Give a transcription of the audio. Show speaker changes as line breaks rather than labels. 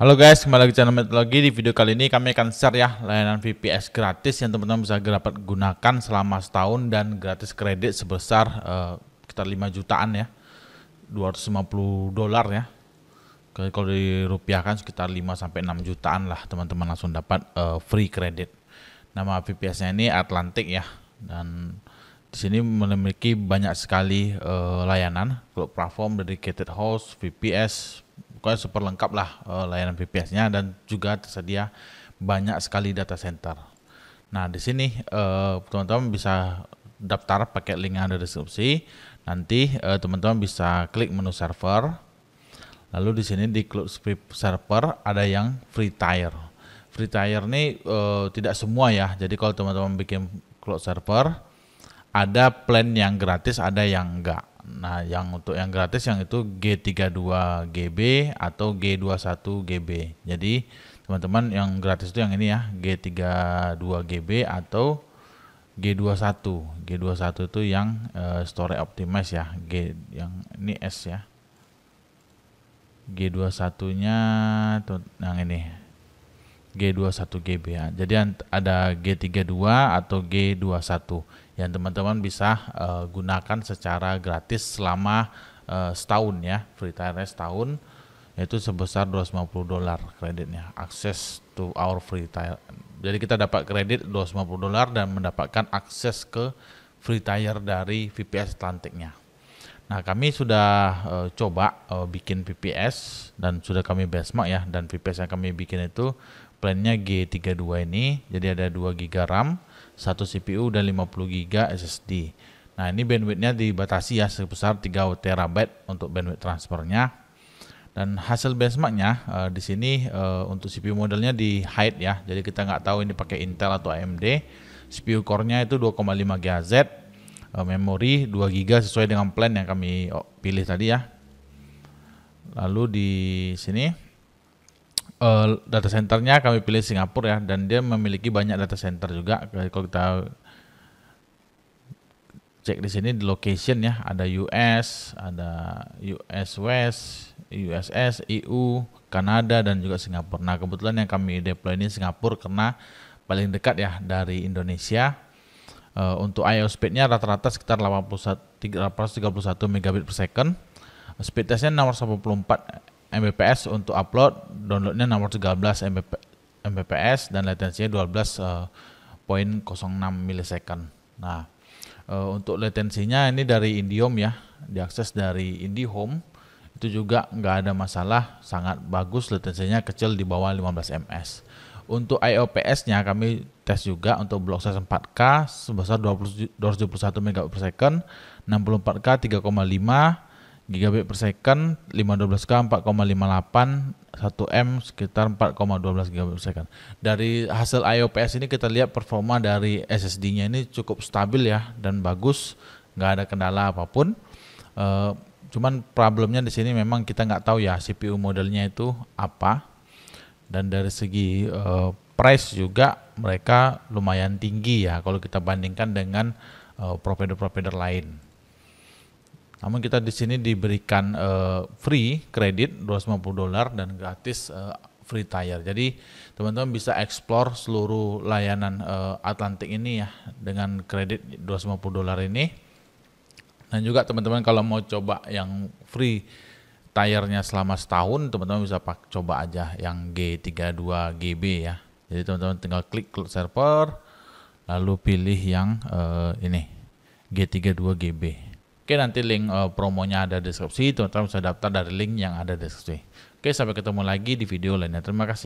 Halo guys, kembali lagi channel Metologi. Di video kali ini kami akan share ya layanan VPS gratis yang teman-teman bisa dapat gunakan selama setahun dan gratis kredit sebesar uh, sekitar 5 jutaan ya. 250 dolar ya. Kalau dirupiahkan sekitar 5 sampai 6 jutaan lah teman-teman langsung dapat uh, free kredit. Nama VPS-nya ini Atlantic ya dan di sini memiliki banyak sekali uh, layanan, cloud platform dedicated host, VPS, pokoknya super lengkap lah uh, layanan vps nya dan juga tersedia banyak sekali data center. Nah di sini teman eh, teman-teman bisa daftar pakai link yang ada di deskripsi. Nanti teman eh, teman-teman bisa klik menu server. Lalu di sini di klik server ada yang free tier. Free tier ini uh, tidak semua ya. Jadi kalau teman-teman bikin cloud server ada plan yang gratis, ada yang enggak. Nah, yang untuk yang gratis yang itu G32GB atau G21GB. Jadi, teman-teman yang gratis itu yang ini ya, G32GB atau G21. G21 itu yang uh, store optimize ya, G yang ini S ya. G21-nya yang ini G21GB ya. Jadi ada G32 atau G21 yang teman-teman bisa uh, gunakan secara gratis selama uh, setahun ya, free trial setahun yaitu sebesar 250 dolar kreditnya. Akses to our free trial. Jadi kita dapat kredit 250 dolar dan mendapatkan akses ke free tire dari VPS Atlantiknya. Nah, kami sudah uh, coba uh, bikin VPS dan sudah kami benchmark ya dan VPS yang kami bikin itu plannya G32 ini jadi ada 2 GB RAM, 1 CPU dan 50 GB SSD. Nah, ini bandwidthnya dibatasi ya sebesar 3 TB untuk bandwidth transfernya. Dan hasil benchmarknya uh, di sini uh, untuk CPU modelnya di hide ya. Jadi kita nggak tahu ini pakai Intel atau AMD. CPU core-nya itu 2,5 GHz, uh, memori 2 GB sesuai dengan plan yang kami oh, pilih tadi ya. Lalu di sini uh, data centernya kami pilih Singapura ya dan dia memiliki banyak data center juga eh, kalau kita cek di sini di location ya ada US ada US West USS EU Kanada dan juga Singapura nah kebetulan yang kami deploy ini Singapura karena paling dekat ya dari Indonesia uh, untuk IO speednya rata-rata sekitar 81, 331 megabit per second speed testnya nomor 94 Mbps untuk upload, downloadnya nomor 13 Mbp, Mbps dan latensinya 12.06 eh, milisecond. Nah, eh, untuk latensinya ini dari Indium ya, diakses dari IndiHome itu juga nggak ada masalah, sangat bagus latensinya kecil di bawah 15 ms. Untuk IOPS-nya kami tes juga untuk blok size 4K sebesar 20, 271 Mbps, 64K 3,5 gigabit per second 512K 4,58 1M sekitar 4,12 gigabit per second dari hasil IOPS ini kita lihat performa dari SSD nya ini cukup stabil ya dan bagus nggak ada kendala apapun e, cuman problemnya di sini memang kita nggak tahu ya CPU modelnya itu apa dan dari segi e, price juga mereka lumayan tinggi ya kalau kita bandingkan dengan eh, provider-provider lain namun kita di sini diberikan uh, free kredit 250 dolar dan gratis uh, free tire. Jadi teman-teman bisa explore seluruh layanan uh, Atlantik ini ya dengan kredit 250 dolar ini. Dan juga teman-teman kalau mau coba yang free tire-nya selama setahun, teman-teman bisa pak coba aja yang G32GB ya. Jadi teman-teman tinggal klik server, lalu pilih yang uh, ini G32GB. Oke nanti link uh, promonya ada di deskripsi, teman-teman bisa daftar dari link yang ada di deskripsi. Oke sampai ketemu lagi di video lainnya. Terima kasih.